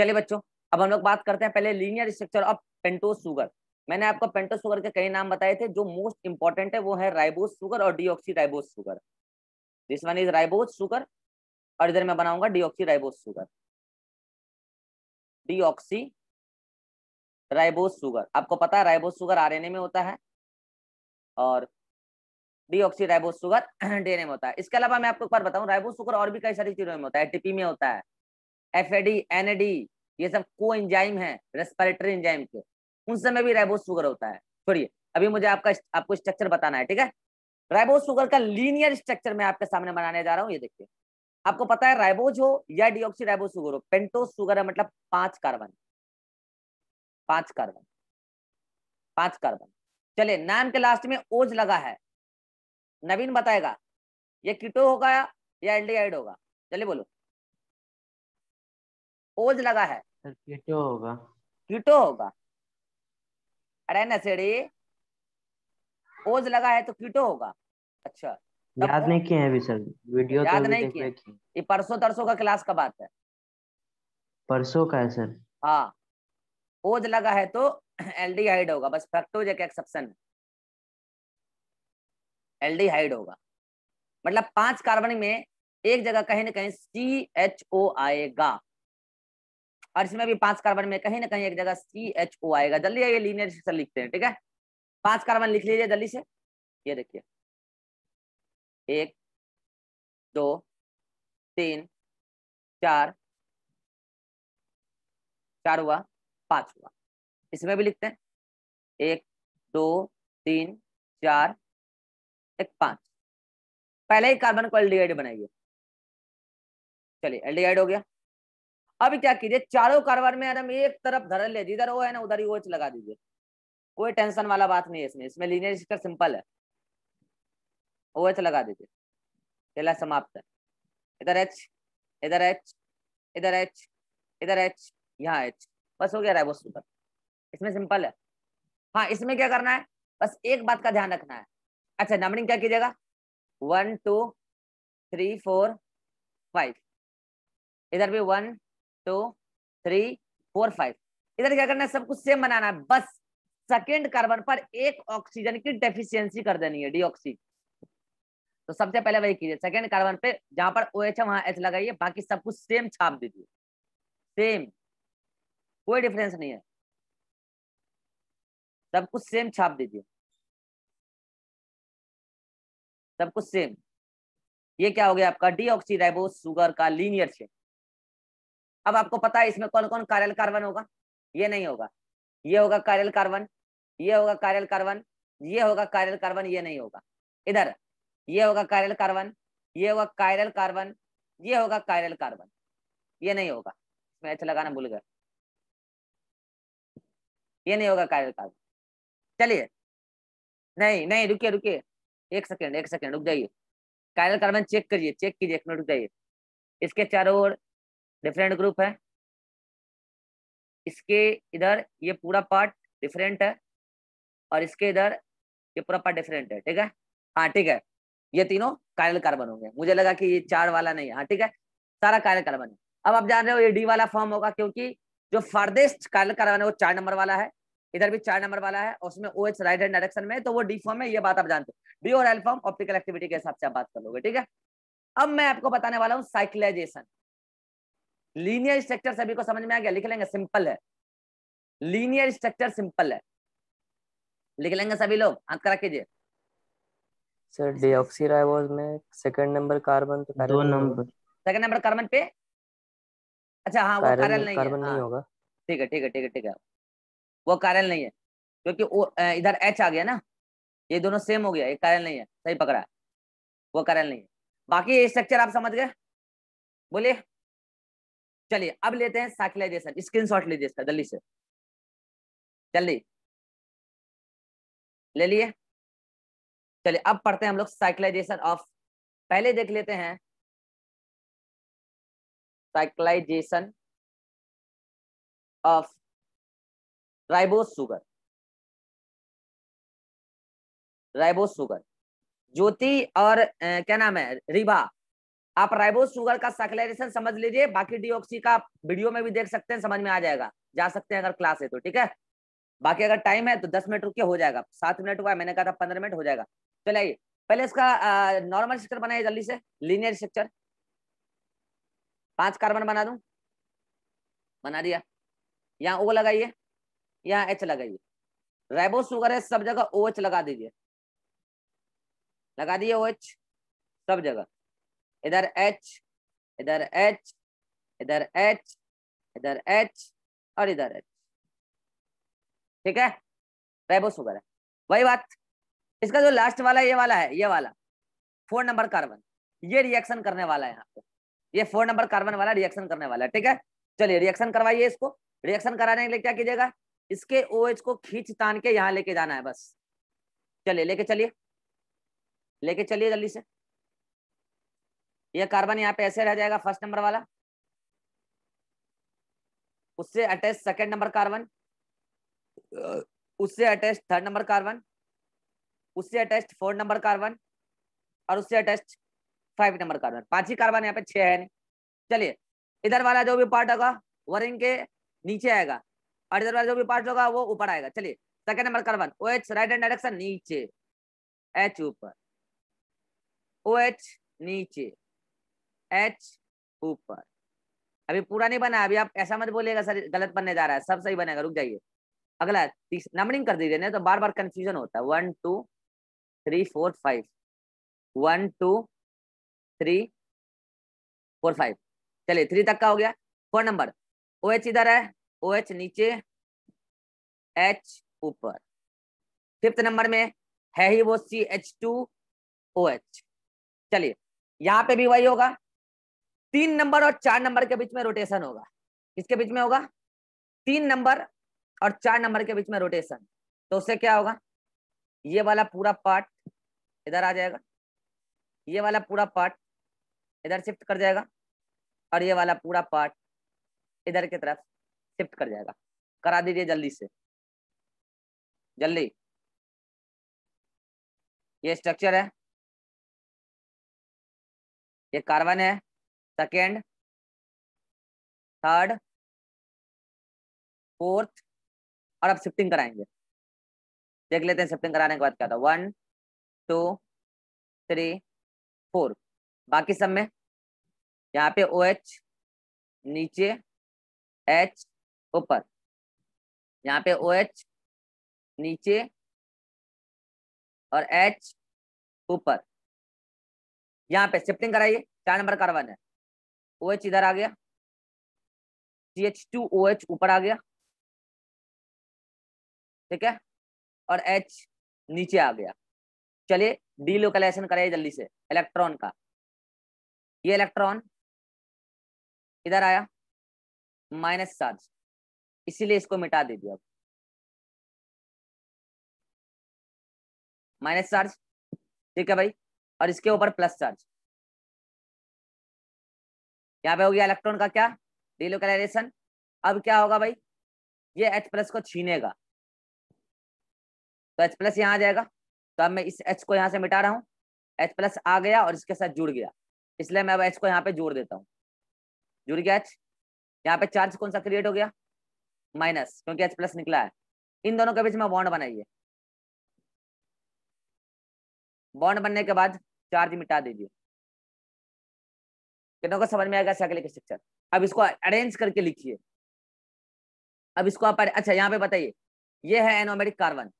चलिए बच्चों अब हम लोग बात करते हैं पहले linear structure of pentose sugar मैंने आपको पेंटोस शुगर के कई नाम बताए थे जो मोस्ट इंपॉर्टेंट है वो है राइबोस शुगर और deoxy ribose sugar this one is ribose sugar और इधर मैं बनाऊंगा deoxy ribose sugar deoxy ribose sugar आपको पता है राइबोस शुगर आरएनए में होता है और डीऑक्सी राइबोस शुगर डीएनए में होता है इसके अलावा मैं आपको एक बार बताऊं राइबोस शुगर और भी कई सारी चीजों में होता है टीपी में होता है एफ एनएडी ये सब को इंजाइम है रेस्पिरेटरी इंजाइम के उन समय भी राइबोस शुगर होता है छोड़िए अभी मुझे आपका आपको स्ट्रक्चर बताना है ठीक है राइबोस शुगर का लीनियर स्ट्रक्चर मैं आपके सामने बनाने जा रहा हूँ ये देखिए आपको पता है राइबोज हो या डिओक्सी राइबोस शुगर हो पेंटोस शुगर है मतलब पांच कार्बन पांच कार्बन पांच कार्बन चले नाम के लास्ट में ओज लगा है नवीन बताएगा ये किटो होगा या एल्डिहाइड होगा चलिए बोलो ओज लगा है कीटो होगा कीटो होगा अरे सेड़ी ओज लगा है तो कीटो होगा अच्छा याद नहीं किए हैं अभी सर वीडियो तो याद तो नहीं किए ये परसों तरसों का क्लास का बात है परसों का है सर हाँ ओज लगा है तो एल्डिहाइड होगा बस फैक्टोज एक एक्सेप्शन है एल्डिहाइड होगा मतलब पांच कार्बन में एक जगह कहीं ना कहीं सी एच ओ आएगा और इसमें भी पांच कार्बन में कहीं ना कहीं एक जगह सी एच ओ आएगा जल्दी आइए लीनियर स्ट्रक्चर लिखते हैं ठीक है पांच कार्बन लिख लीजिए जल्दी से ये देखिए एक दो तीन चार चार हुआ पांच हुआ इसमें भी लिखते हैं एक दो तीन चार एक पांच पहले ही कार्बन को एल्डिहाइड बनाइए चलिए एल्डिहाइड हो गया अब क्या कीजिए चारों कारोबार में एकदम एक तरफ धरल ले जिधर वो है ना उधर ही वो लगा दीजिए कोई टेंशन वाला बात नहीं है इसमें इसमें लीनियर स्ट्रक्चर सिंपल है ओ एच लगा दीजिए पहला समाप्त है इधर एच इधर एच इधर एच इधर एच यहाँ एच बस हो गया राइबोस सुपर इसमें सिंपल है हाँ इसमें क्या करना है बस एक बात का ध्यान रखना है अच्छा नंबरिंग क्या कीजिएगा one two three four five इधर भी one two three four five इधर क्या करना है सब कुछ सेम बनाना है बस सेकेंड कार्बन पर एक ऑक्सीजन की डेफिशियंसी कर देनी है डी तो सबसे पहले वही कीजिए सेकेंड कार्बन पे जहां पर ओ एच है वहां एच लगाइए बाकी सब कुछ सेम छाप दीजिए सेम कोई डिफरेंस नहीं है सब कुछ सेम छाप दीजिए सब कुछ सेम ये क्या हो गया आपका डी ऑक्सीडाइबो सुगर का लीनियर चेंज अब आपको पता है इसमें कौन कौन कार्यल कार्बन होगा ये नहीं होगा ये होगा कार्यल कार्बन ये होगा कार्यल कार्बन ये होगा कार्यल कार्बन ये नहीं होगा इधर ये होगा कार्यल कार्बन ये होगा कायरल कार्बन ये होगा कायरल कार्बन ये नहीं होगा इसमें एच लगाना भूल गए ये नहीं होगा कायरल कार्बन चलिए नहीं नहीं रुकिए रुकिए एक सेकेंड एक सेकेंड रुक जाइए कायरल कार्बन चेक करिए चेक कीजिए एक मिनट रुक जाइए इसके चारों ओर डिफरेंट ग्रुप है इसके इधर ये पूरा पार्ट डिफरेंट है और इसके इधर ये पूरा पार्ट डिफरेंट है ठीक है हाँ ठीक है ये तीनों कायल कार्बन होंगे मुझे लगा कि ये चार वाला नहीं हाँ ठीक है सारा कायल कार्बन है अब आप जान रहे हो ये डी वाला फॉर्म होगा क्योंकि जो फार्देस्ट कायल कार्बन है वो चार नंबर वाला है इधर भी चार नंबर वाला है और उसमें O H right hand direction में तो वो डी फॉर्म है ये बात आप जानते हो डी और एल फॉर्म ऑप्टिकल एक्टिविटी के हिसाब से आप बात कर लोगे ठीक है अब मैं आपको बताने वाला हूँ साइक्लाइजेशन लीनियर स्ट्रक्चर सभी को समझ में आ गया लिख लेंगे सिंपल है लीनियर स्ट्रक्चर सिंपल है लिख लेंगे सभी लोग हाथ करा कीजिए सर डिऑक्सीराइबोज में सेकंड नंबर कार्बन तो दो नंबर सेकंड नंबर कार्बन पे अच्छा हाँ वो कार्बन नहीं कार्बन नहीं हाँ। होगा ठीक है ठीक है ठीक है ठीक है वो कार्बन नहीं है क्योंकि इधर एच आ गया ना ये दोनों सेम हो गया ये कार्बन नहीं है सही पकड़ा वो कार्बन नहीं है बाकी ये स्ट्रक्चर आप समझ गए बोलिए चलिए अब लेते हैं साइकिलाइजेशन शॉट लीजिए इसका जल्दी से जल्दी ले लिए चलिए अब पढ़ते हैं हम लोग साइकिलाइजेशन ऑफ पहले देख लेते हैं cyclization of ribose sugar ribose sugar Jyoti और ए, क्या नाम है रिभा आप राइबोस शुगर का सक्लेशन समझ लीजिए बाकी डीओक्सी का वीडियो में भी देख सकते हैं समझ में आ जाएगा जा सकते हैं अगर क्लास है तो ठीक है बाकी अगर टाइम है तो दस मिनट रुकिए हो जाएगा सात मिनट हुआ मैंने कहा था पंद्रह मिनट हो जाएगा चले आइए पहले इसका नॉर्मल स्ट्रक्चर बनाइए जल्दी से लीनियर स्ट्रक्चर पांच कार्बन बना दू बना दिया यहाँ ओ लगाइए यहाँ एच लगाइए राइबो शुगर है सब जगह ओ एच लगा दीजिए लगा दिए ओ एच सब जगह इधर एच इधर एच इधर एच इधर एच और इधर एच ठीक है शुगर है वही बात इसका जो लास्ट वाला ये वाला है ये वाला फोर नंबर कार्बन ये रिएक्शन करने वाला है यहाँ पे ये फोर नंबर कार्बन वाला रिएक्शन करने वाला है ठीक है चलिए रिएक्शन करवाइए इसको रिएक्शन कराने के लिए क्या कीजिएगा इसके ओ OH को खींच तान के यहाँ लेके जाना है बस चलिए लेके चलिए लेके चलिए जल्दी से ये कार्बन यहाँ पे ऐसे रह जाएगा फर्स्ट नंबर वाला उससे अटैच सेकेंड नंबर कार्बन उससे अटैच थर्ड नंबर कार्बन उससे अटैच फोर्थ नंबर कार्बन और उससे अटैच फाइव नंबर कार्बन पांच ही कार्बन यहाँ पे छह है नहीं चलिए इधर वाला जो भी पार्ट होगा वो रिंग के नीचे आएगा और इधर वाला जो भी पार्ट होगा वो ऊपर आएगा चलिए second number carbon O H right hand direction नीचे एच ऊपर ओ एच नीचे एच ऊपर अभी पूरा नहीं बना अभी आप ऐसा मत बोलिएगा सर गलत बनने जा रहा है सब सही बनेगा रुक जाइए अगला नंबरिंग कर दीजिए ना तो बार बार कंफ्यूजन होता है one two three four five one two three four five चलिए थ्री तक का हो गया फोर नंबर ओ एच इधर है ओ एच नीचे एच ऊपर फिफ्थ नंबर में है ही वो C H two O H चलिए यहाँ पे भी वही होगा तीन नंबर और चार नंबर के बीच में रोटेशन होगा किसके बीच में होगा तीन नंबर और चार नंबर के बीच में रोटेशन तो उससे क्या होगा ये वाला पूरा पार्ट इधर आ जाएगा ये वाला पूरा पार्ट इधर शिफ्ट कर जाएगा और ये वाला पूरा पार्ट इधर की तरफ शिफ्ट कर जाएगा करा दीजिए जल्दी से जल्दी ये स्ट्रक्चर है ये कार्बन है सेकेंड थर्ड फोर्थ और अब शिफ्टिंग कराएंगे देख लेते हैं शिफ्टिंग कराने के बाद क्या था वन टू थ्री फोर बाकी सब में यहाँ पे ओ OH, एच नीचे एच ऊपर यहाँ पे ओ OH, एच नीचे और एच ऊपर यहाँ पे शिफ्टिंग कराइए चार नंबर कार्बन है ओ OH इधर आ गया C H two O H ऊपर आ गया ठीक है और H नीचे आ गया चलिए डी लोकलाइजेशन कराइए जल्दी से इलेक्ट्रॉन का ये इलेक्ट्रॉन इधर आया माइनस चार्ज इसीलिए इसको मिटा दीजिए अब माइनस चार्ज ठीक है भाई और इसके ऊपर प्लस चार्ज यहाँ पे हो गया इलेक्ट्रॉन का क्या डिलोकलाइजेशन अब क्या होगा भाई ये H प्लस को छीनेगा तो H प्लस यहाँ आ जाएगा तो अब मैं इस H को यहाँ से मिटा रहा हूँ H प्लस आ गया और इसके साथ जुड़ गया इसलिए मैं अब H को यहाँ पे जोड़ देता हूँ जुड़ गया H यहाँ पे चार्ज कौन सा क्रिएट हो गया माइनस क्योंकि H प्लस निकला है इन दोनों के बीच में बॉन्ड बनाइए बॉन्ड बनने के बाद चार्ज मिटा दीजिए कितनों को समझ में आएगा अगले स्ट्रक्चर अब इसको अरेंज करके लिखिए अब इसको आप अच्छा यहाँ पे बताइए ये है एनोमेटिक कार्बन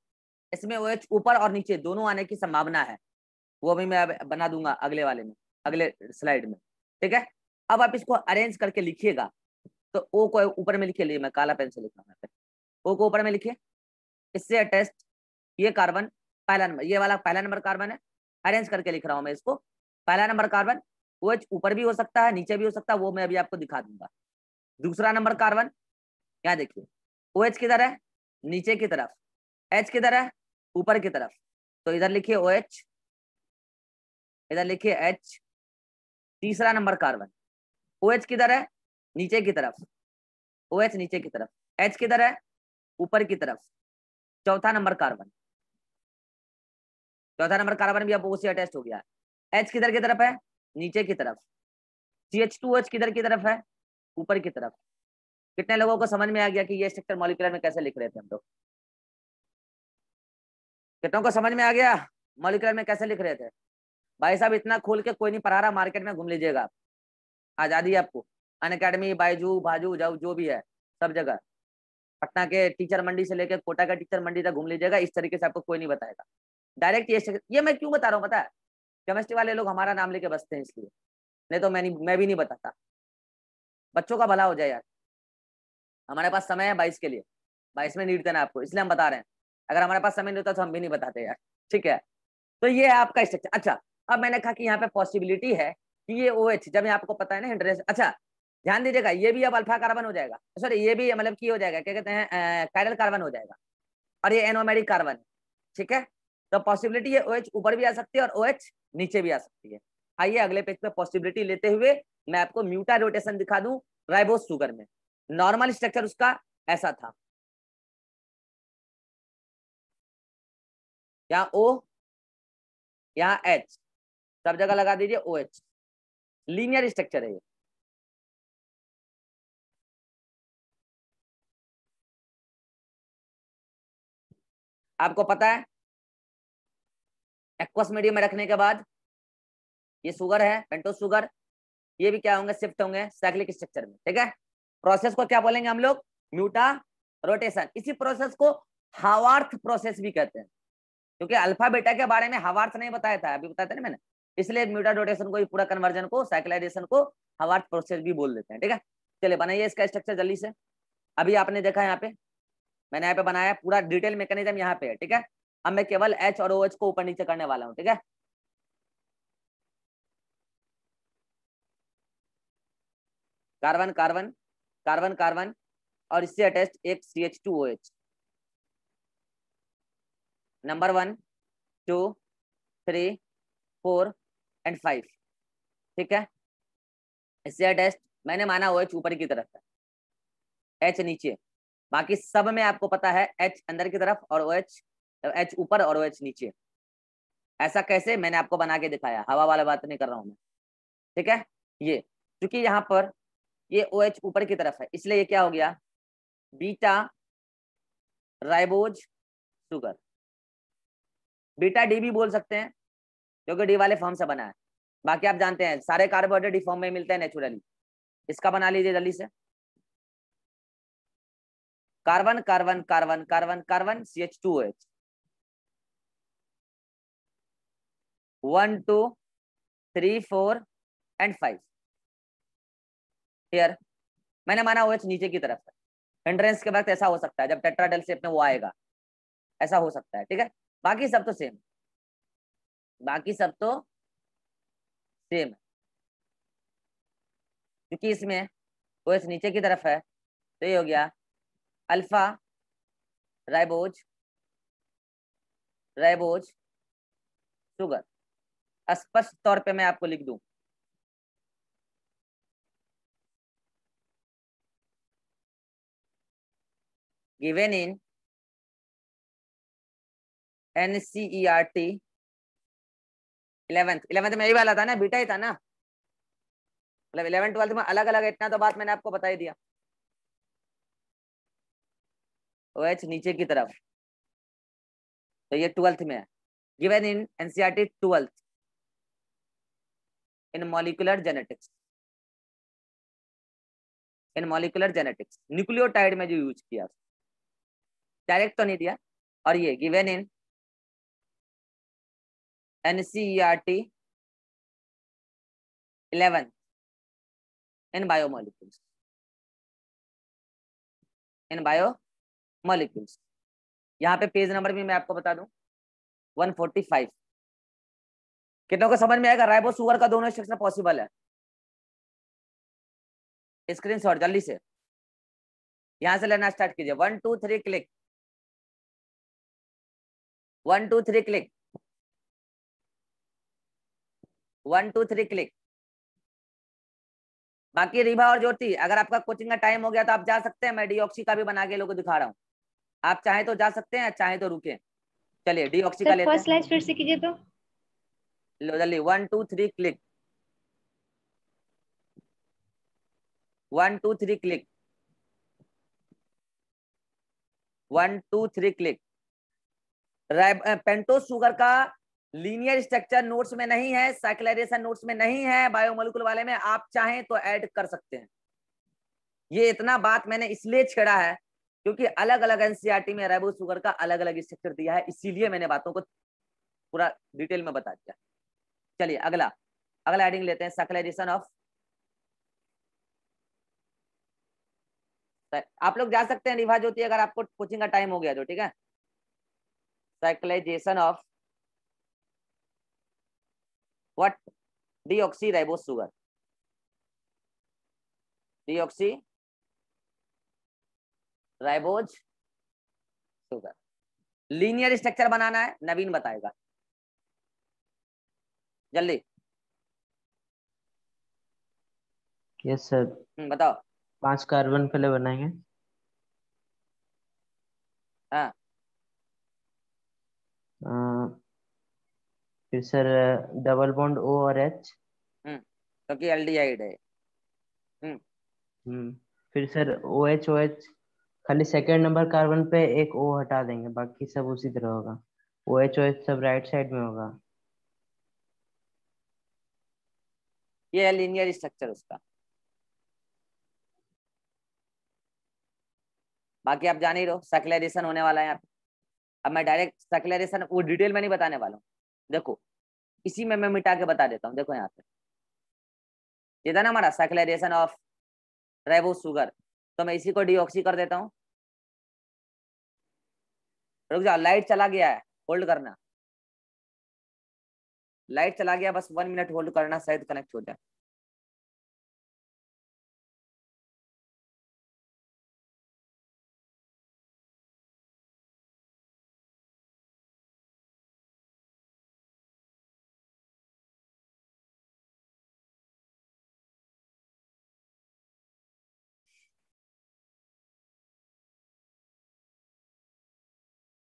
इसमें ओ OH ऊपर और नीचे दोनों आने की संभावना है वो भी मैं बना दूंगा अगले वाले में अगले स्लाइड में ठीक है अब आप इसको अरेंज करके लिखिएगा तो ओ को ऊपर में लिखे लिए मैं काला पेन से लिख रहा हूँ ओ को ऊपर में लिखिए इससे अटेस्ट ये कार्बन पहला नंबर ये वाला पहला नंबर कार्बन है अरेंज करके लिख रहा हूँ मैं इसको पहला नंबर कार्बन ओ ऊपर भी हो सकता है नीचे भी हो सकता है वो मैं अभी आपको दिखा दूंगा दूसरा नंबर कार्बन यहाँ देखिए ओ एच किधर है नीचे की तरफ एच किधर है ऊपर की तरफ तो इधर लिखिए ओ एच इधर लिखिए एच तीसरा नंबर कार्बन ओ एच किधर है नीचे की तरफ ओ एच नीचे की तरफ एच किधर है ऊपर की तरफ चौथा नंबर कार्बन चौथा नंबर कार्बन भी अब ओ से अटैच हो गया एच किधर की तरफ है नीचे की तरफ सी एच टू एच किधर की तरफ है ऊपर की तरफ कितने लोगों को समझ में आ गया कि ये स्ट्रक्चर मॉलिकुलर में कैसे लिख रहे थे हम लोग कितनों को समझ में आ गया मॉलिकुलर में कैसे लिख रहे थे भाई साहब इतना खोल के कोई नहीं पढ़ा रहा मार्केट में घूम लीजिएगा आप आज़ादी आपको अन अकेडमी बाइजू भाजू जाऊ जो भी है सब जगह पटना के टीचर मंडी से लेकर कोटा का टीचर मंडी तक घूम लीजिएगा इस तरीके से आपको कोई नहीं बताएगा डायरेक्ट ये ये मैं क्यों बता रहा हूँ बताया केमिस्ट्री वाले लोग हमारा नाम लेके बसते हैं इसलिए नहीं तो मैं नहीं मैं भी नहीं बताता बच्चों का भला हो जाए यार हमारे पास समय है बाईस के लिए बाईस में नीट देना आपको इसलिए हम बता रहे हैं अगर हमारे पास समय नहीं होता तो हम भी नहीं बताते यार ठीक है तो ये है आपका स्ट्रक्चर अच्छा अब मैंने कहा कि यहाँ पे पॉसिबिलिटी है कि ये ओ एच जब आपको पता है ना इंटरेस्ट अच्छा ध्यान दीजिएगा ये भी अब अल्फा कार्बन हो जाएगा सॉरी ये भी मतलब की हो जाएगा क्या कहते हैं कैरल कार्बन हो जाएगा और ये एनोमेडिक कार्बन ठीक है तो पॉसिबिलिटी है ओएच ऊपर भी आ सकती है और ओएच नीचे भी आ सकती है आइए अगले पेज पे पॉसिबिलिटी लेते हुए मैं आपको म्यूटा रोटेशन दिखा दूं राइबोस शुगर में नॉर्मल स्ट्रक्चर उसका ऐसा था यहां ओ यहां एच सब जगह लगा दीजिए ओ एच लीनियर स्ट्रक्चर है ये आपको पता है एक्वस मीडियम में रखने के बाद ये शुगर है पेंटोस शुगर ये भी क्या होंगे शिफ्ट होंगे साइक्लिक स्ट्रक्चर में ठीक है प्रोसेस को क्या बोलेंगे हम लोग म्यूटा रोटेशन इसी प्रोसेस को हावार्थ प्रोसेस भी कहते हैं क्योंकि अल्फा बेटा के बारे में हवार्थ नहीं बताया था अभी बताया था ना मैंने इसलिए म्यूटा रोटेशन को पूरा कन्वर्जन को साइक्लाइजेशन को हवार्थ प्रोसेस भी बोल देते हैं ठीक है चलिए बनाइए इसका स्ट्रक्चर जल्दी से अभी आपने देखा यहाँ पे मैंने यहाँ पे बनाया पूरा डिटेल मैकेनिज्म यहाँ पे है ठीक है अब मैं केवल एच और ओ OH को ऊपर नीचे करने वाला हूं ठीक है कार्बन कार्बन कार्बन कार्बन और इससे अटैच एक C H two O H number one two three four and five ठीक है इससे अटैच मैंने माना ओ एच ऊपर की तरफ है एच नीचे बाकी सब में आपको पता है एच अंदर की तरफ और ओ एच एच ऊपर और एच नीचे ऐसा कैसे मैंने आपको बना के दिखाया हवा वाला बात नहीं कर रहा हूं मैं ठीक है ये क्योंकि यहाँ पर ये ओ OH ऊपर की तरफ है इसलिए ये क्या हो गया beta ribose sugar beta D भी बोल सकते हैं क्योंकि डी वाले फॉर्म से बना है बाकी आप जानते हैं सारे कार्बोहाइड्रेट डी फॉर्म में मिलते हैं नेचुरली इसका बना लीजिए जल्दी से carbon carbon carbon carbon carbon C H two H one two three four and five clear मैंने माना एच तो नीचे की तरफ है एंट्रेंस के वक्त ऐसा हो सकता है जब टेट्राडल से में वो आएगा ऐसा हो सकता है ठीक है बाकी सब तो सेम बाकी सब तो सेम है क्योंकि इसमें वो इस नीचे की तरफ है तो ये हो गया अल्फा राइबोज राइबोज शुगर स्पष्ट तौर पे मैं आपको लिख दूं given R T eleventh eleventh में यही वाला था ना बीटा ही था ना मतलब इलेवन ट्वेल्थ में अलग अलग इतना तो बात मैंने आपको बता ही दिया OH नीचे की तरफ तो ये ट्वेल्थ में है given in NCERT twelfth in molecular genetics in molecular genetics nucleotide में जो यूज किया डायरेक्ट तो नहीं दिया और ये given in T eleven in bio biomolecules in biomolecules यहाँ पे पेज नंबर भी मैं आपको बता दूं 145 कितनों को समझ में आएगा राइबो सुगर का दोनों स्ट्रक्चर पॉसिबल है स्क्रीन शॉट जल्दी से यहां से लेना स्टार्ट कीजिए one two three click one two three click one two three click बाकी रिभा और ज्योति अगर आपका कोचिंग का टाइम हो गया तो आप जा सकते हैं मैं डीऑक्सी का भी बना के लोगों को दिखा रहा हूँ आप चाहे तो जा सकते हैं चाहे तो रुके चलिए डीऑक्सी का लेते हैं फर्स्ट फिर से कीजिए तो लो जल्दी one two three click one two three click one two three click pento sugar का लीनियर स्ट्रक्चर नोट्स में नहीं है साइकिलाइजेशन नोट्स में नहीं है बायोमोलिकुल वाले में आप चाहें तो ऐड कर सकते हैं ये इतना बात मैंने इसलिए छेड़ा है क्योंकि अलग अलग एनसीआरटी में रेबो शुगर का अलग अलग स्ट्रक्चर दिया है इसीलिए मैंने बातों को पूरा डिटेल में बता दिया चलिए अगला अगला एडिंग लेते हैं सकलाइजेशन ऑफ आप लोग जा सकते हैं निभा ज्योति अगर आपको कोचिंग का टाइम हो गया तो ठीक है cyclization of what deoxy ribose sugar deoxy ribose sugar linear structure बनाना है नवीन बताएगा जल्दी यस सर हम्म, बताओ पांच कार्बन पहले बनाएंगे हाँ फिर सर डबल बॉन्ड ओ और एच हम्म क्योंकि एल्डिहाइड है हम्म हम्म फिर sir O H O H खाली सेकेंड नंबर कार्बन पे एक ओ हटा देंगे बाकी सब उसी तरह होगा ओ एच ओ एच सब राइट साइड में होगा ये है लीनियर स्ट्रक्चर उसका बाकी आप जान ही रहो सर्कुलरेशन होने वाला है यहाँ अब मैं डायरेक्ट सर्कुलरेशन वो डिटेल में नहीं बताने वाला हूँ देखो इसी में मैं मिटा के बता देता हूँ देखो यहाँ पे ये था ना हमारा सर्कुलरेशन ऑफ रेबो शुगर तो मैं इसी को डिऑक्सी कर देता हूँ रुक जाओ लाइट चला गया है होल्ड करना लाइट चला गया बस वन मिनट होल्ड करना शायद कनेक्ट हो जाए